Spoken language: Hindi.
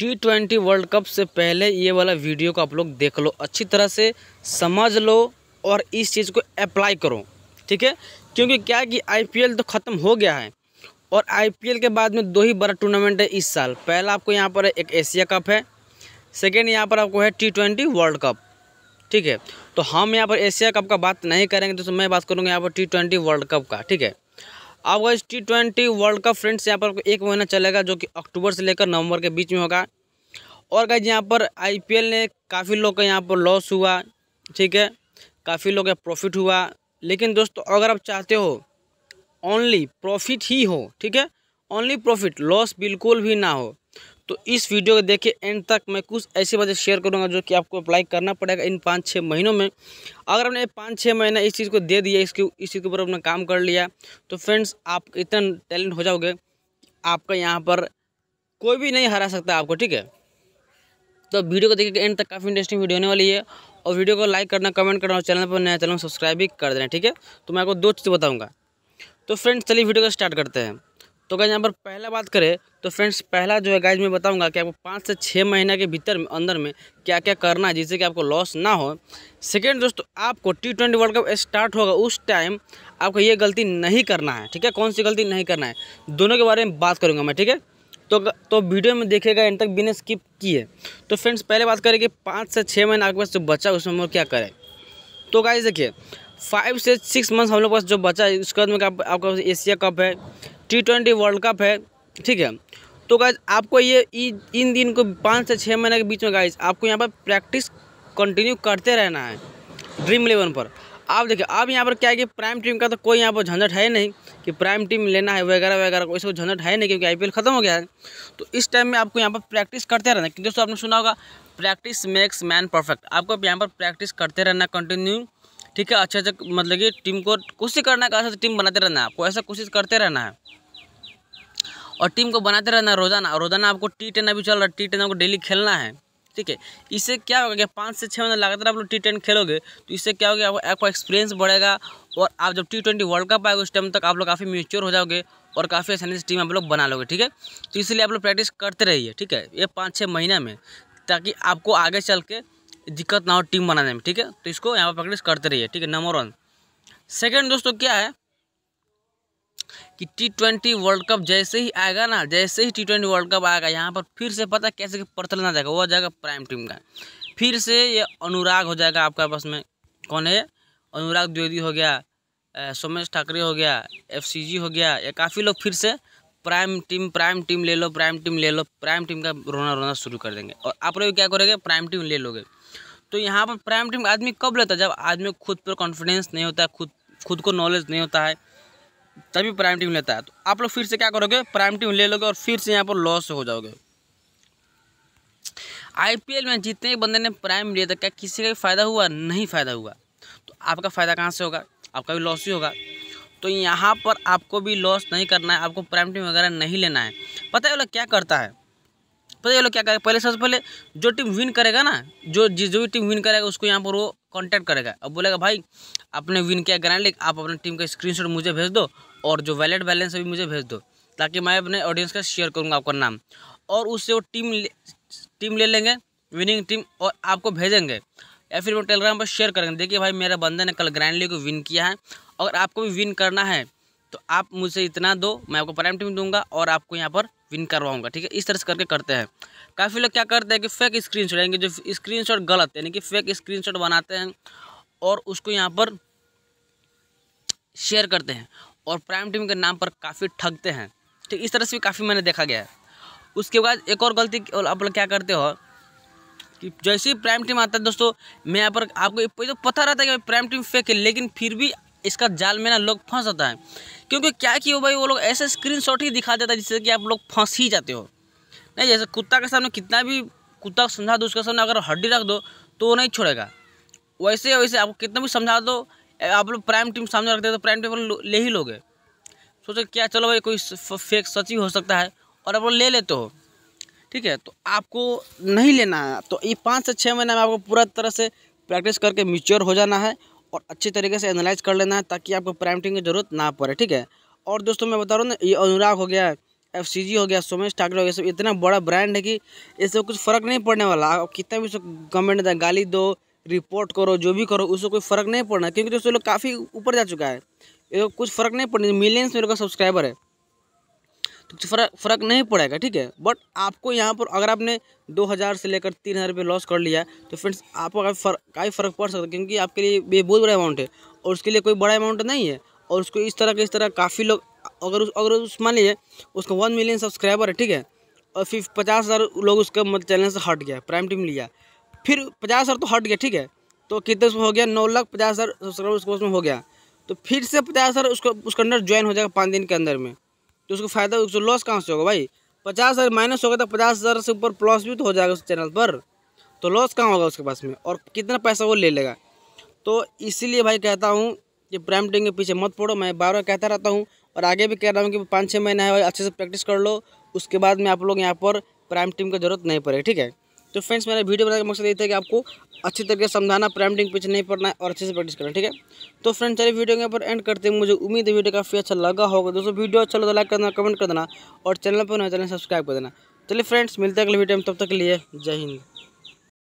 टी ट्वेंटी वर्ल्ड कप से पहले ये वाला वीडियो को आप लोग देख लो अच्छी तरह से समझ लो और इस चीज़ को अप्लाई करो ठीक है क्योंकि क्या है कि आईपीएल तो ख़त्म हो गया है और आईपीएल के बाद में दो ही बड़ा टूर्नामेंट है इस साल पहला आपको यहाँ पर एक एशिया कप है सेकेंड यहाँ पर आपको है टी ट्वेंटी वर्ल्ड कप ठीक है तो हम यहाँ पर एशिया कप का बात नहीं करेंगे तो मैं बात करूँगा यहाँ पर टी ट्वेंटी वर्ल्ड कप का ठीक है अब इस T twenty World Cup friends यहाँ पर एक महीना चलेगा जो कि अक्टूबर से लेकर नवंबर के बीच में होगा और गाइज यहाँ पर आईपीएल ने काफ़ी लोग का यहाँ पर लॉस हुआ ठीक है काफ़ी लोग का प्रॉफिट हुआ लेकिन दोस्तों अगर आप चाहते हो ओनली प्रॉफिट ही हो ठीक है ओनली प्रॉफिट लॉस बिल्कुल भी ना हो तो इस वीडियो को देखिए एंड तक मैं कुछ ऐसी बातें शेयर करूंगा जो कि आपको अप्लाई करना पड़ेगा इन पाँच छः महीनों में अगर आपने पाँच छः महीना इस चीज़ को दे दिया इसके इस चीज़ के ऊपर अपने काम कर लिया तो फ्रेंड्स आप इतना टैलेंट हो जाओगे आपका यहाँ पर कोई भी नहीं हरा सकता आपको ठीक है तो वीडियो को देखिए एंड तक काफ़ी इंटरेस्टिंग वीडियो होने वाली है और वीडियो को लाइक करना कमेंट करना और चैनल पर नया चैनल सब्सक्राइब भी कर देना ठीक है तो मैं आपको दो चीज़ बताऊँगा तो फ्रेंड्स चलिए वीडियो को स्टार्ट करते हैं तो गाइज यहाँ पर पहला बात करें तो फ्रेंड्स पहला जो है गाइज मैं बताऊंगा कि आपको पाँच से छः महीने के भीतर में अंदर में क्या क्या करना है जिससे कि आपको लॉस ना हो सेकेंड दोस्तों आपको T twenty World Cup start होगा उस टाइम आपको ये गलती नहीं करना है ठीक है कौन सी गलती नहीं करना है दोनों के बारे में बात करूँगा मैं ठीक है तो तो वीडियो में देखेगा इन तक बिना स्किप किए तो फ्रेंड्स पहले बात करें कि पाँच से छः महीने आपके पास जो बच्चा उसमें हम क्या करें तो गाइज देखिए फाइव से सिक्स मंथ हम लोग पास जो बचा है उसके बाद में आपका एशिया कप है टी ट्वेंटी वर्ल्ड कप है ठीक है तो गाइज आपको ये इन दिन को पाँच से छः महीने के बीच में गाइज आपको यहाँ पर प्रैक्टिस कंटिन्यू करते रहना है ड्रीम इलेवन पर आप देखिए अब यहाँ पर क्या है कि प्राइम टीम का तो कोई यहाँ पर झंझट है नहीं कि प्राइम टीम लेना है वगैरह वगैरह कोई सब झंझट है नहीं क्योंकि आईपीएल ख़त्म हो गया है तो इस टाइम में आपको यहाँ पर प्रैक्टिस करते रहना है दोस्तों आपने सुना होगा प्रैक्टिस मेक्स मैन परफेक्ट आपको यहाँ पर प्रैक्टिस करते रहना कंटिन्यू ठीक है अच्छे अच्छे मतलब कि टीम को कोशिश करना है अच्छा टीम बनाते रहना है आपको ऐसा कोशिश करते रहना है और टीम को बनाते रहना रोजाना रोजाना आपको टी टेन अभी चल रहा है टी टेन आपको डेली खेलना है ठीक है इससे क्या होगा कि पाँच से छः महीने लगातार आप लोग टी टेन खेलोगे तो इससे क्या होगा आपको एक्सपीरियंस बढ़ेगा और आप जब टी ट्वेंटी वर्ल्ड कप आएगा उस टाइम तक आप लोग काफ़ी म्यूचोर हो जाओगे और काफ़ी आसानी से टीम आप लोग बना लोगे ठीक है तो इसलिए आप लोग प्रैक्टिस करते रहिए ठीक है ये पाँच छः महीना में ताकि आपको आगे चल के दिक्कत ना हो टीम बनाने में ठीक है तो इसको यहाँ पर प्रैक्टिस करते रहिए ठीक है नंबर वन सेकेंड दोस्तों क्या है कि टी ट्वेंटी वर्ल्ड कप जैसे ही आएगा ना जैसे ही टी ट्वेंटी वर्ल्ड कप आएगा यहाँ पर फिर से पता कैसे प्रचलन आ जाएगा वो आ जाएगा प्राइम टीम का फिर से ये अनुराग हो जाएगा आपका पास में कौन है अनुराग द्विवेदी हो गया सोमेश ठाकरे हो गया एफ हो गया या काफ़ी लोग फिर से प्राइम टीम प्राइम टीम ले लो प्राइम टीम ले लो प्राइम टीम का रोना रोना शुरू कर देंगे और आप लोग क्या करोगे प्राइम टीम ले लोगे तो यहाँ पर प्राइम टीम आदमी कब लेता है जब आदमी खुद पर कॉन्फिडेंस नहीं होता है खुद खुद को नॉलेज नहीं होता है तभी प्राइम टीम लेता है तो आप लोग फिर से क्या करोगे प्राइम टीम ले लोगे और फिर से यहाँ पर लॉस हो जाओगे आईपीएल में जितने बंदे ने प्राइम लिया था क्या किसी का फ़ायदा हुआ नहीं फ़ायदा हुआ तो आपका फ़ायदा कहाँ से होगा आपका भी लॉस ही होगा तो यहाँ पर आपको भी लॉस नहीं करना है आपको प्राइम टीम वगैरह नहीं लेना है पता है वो लोग क्या करता है पता है वो लोग क्या करेगा पहले सबसे पहले जो टीम विन करेगा ना जो जो भी टीम विन करेगा उसको यहाँ पर वो कांटेक्ट करेगा अब बोलेगा भाई आपने विन किया ग्रैंड लीग आप अपने टीम का स्क्रीनशॉट मुझे भेज दो और जो वैलेट बैलेंस है भी मुझे भेज दो ताकि मैं अपने ऑडियंस का शेयर करूँगा आपका नाम और उससे वो टीम टीम ले लेंगे विनिंग टीम और आपको भेजेंगे या फिर वो टेलीग्राम पर शेयर करेंगे देखिए भाई मेरे बंदा ने कल ग्रैंड लीग को विन किया है अगर आपको भी विन करना है तो आप मुझे इतना दो मैं आपको प्राइम टीम दूंगा और आपको यहाँ पर विन करवाऊंगा ठीक है इस तरह से करके करते हैं काफ़ी लोग क्या करते हैं कि फेक स्क्रीन शॉट जो स्क्रीन शॉट गलत यानी कि फेक स्क्रीन शॉट बनाते हैं और उसको यहाँ पर शेयर करते हैं और प्राइम टीम के नाम पर काफ़ी ठगते हैं ठीक तो इस तरह से भी काफ़ी मैंने देखा गया है उसके बाद एक और गलती आप लोग क्या करते हो कि जैसे ही प्राइम टीम आता है दोस्तों मैं यहाँ पर आपको तो पता रहता है कि प्राइम टीम फेक है लेकिन फिर भी इसका जाल में ना लोग फंस जाता है क्योंकि क्या वो भाई वो लोग ऐसे स्क्रीन ही दिखा देता है जिससे कि आप लोग फंस ही जाते हो नहीं जैसे कुत्ता के सामने कितना भी कुत्ता समझा दो उसके सामने अगर हड्डी रख दो तो वो नहीं छोड़ेगा वैसे वैसे आपको कितना भी समझा दो आप लोग प्राइम टीम सामने रखते हैं तो प्राइम टीम पर ले ही लोगे सोचो क्या चलो भाई कोई फेक सच ही हो सकता है और आप लोग ले लेते हो ठीक है तो आपको नहीं लेना है तो ये पाँच से छः महीने में आपको पूरा तरह से प्रैक्टिस करके मिच्योर हो जाना है और अच्छे तरीके से एनालाइज कर लेना है ताकि आपको प्राइम टीम की ज़रूरत ना पड़े ठीक है और दोस्तों मैं बता रहा हूँ ना ये अनुराग हो गया एफ सी जी हो गया सोमेश ठाकरे हो गया सब इतना बड़ा ब्रांड है कि इससे कुछ फ़र्क नहीं पड़ने वाला आप कितना भी कमेंट गाली दो रिपोर्ट करो जो भी करो उससे कोई फ़र्क नहीं पड़ना क्योंकि दोस्तों लोग काफ़ी ऊपर जा चुका है ये कुछ फ़र्क नहीं पड़ना मिलियंस मेरे का सब्सक्राइबर है तो कुछ फ़र्क फ़र्क नहीं पड़ेगा ठीक है बट आपको यहाँ पर अगर आपने दो हज़ार से लेकर तीन हज़ार रुपये लॉस कर लिया तो फ्रेंड्स आपको काफ़ी फर्क काफ़ी फ़र्क पड़ सकता है क्योंकि आपके लिए ये बहुत बड़ा अमाउंट है और उसके लिए कोई बड़ा अमाउंट नहीं है और उसको इस तरह के इस तरह काफ़ी लोग अगर उस अगर उस मान लीजिए उसका वन मिलियन सब्सक्राइबर है ठीक है और फिर पचास हज़ार लोग उसका चैनल मतलब से हट गया प्राइम टीम लिया फिर पचास हज़ार तो हट गया ठीक है तो कितने उसमें हो गया नौ लाख पचास हज़ार सब्सक्राइबर उसको उसमें हो गया तो फिर से पचास हज़ार उसको उसके अंदर ज्वाइन हो जाएगा पाँच दिन के अंदर में तो उसको फ़ायदा उसको लॉस कहाँ से होगा भाई पचास हज़ार माइनस होगा तो पचास हज़ार से ऊपर प्लस भी तो हो जाएगा उस चैनल पर तो लॉस कहाँ होगा उसके पास में और कितना पैसा वो ले लेगा तो इसीलिए भाई कहता हूँ कि प्राइम टीम के पीछे मत पड़ो मैं बार बार कहता रहता हूँ और आगे भी कह रहा हूँ कि पाँच छः महीना है भाई अच्छे से प्रैक्टिस कर लो उसके बाद में आप लोग यहाँ पर प्राइम टीम की जरूरत नहीं पड़ेगी ठीक है तो फ्रेंड्स मेरा वीडियो बनाने का मकसद ये था कि आपको अच्छी तरीके से समझाना प्रैमटिंग पीछे नहीं पढ़ना है और अच्छे से प्रैक्टिस करना ठीक है तो फ्रेंड्स चलिए वीडियो के ऊपर एंड करते हैं मुझे उम्मीद है वीडियो काफ़ी अच्छा लगा होगा दोस्तों वीडियो अच्छा लगा लाइक कर देना कमेंट कर देना और तो चैनल पर नया चैनल सब्सक्राइब कर देना चलिए फ्रेंड्स मिलते हैं अगले वीडियो में तब तक के लिए जय हिंद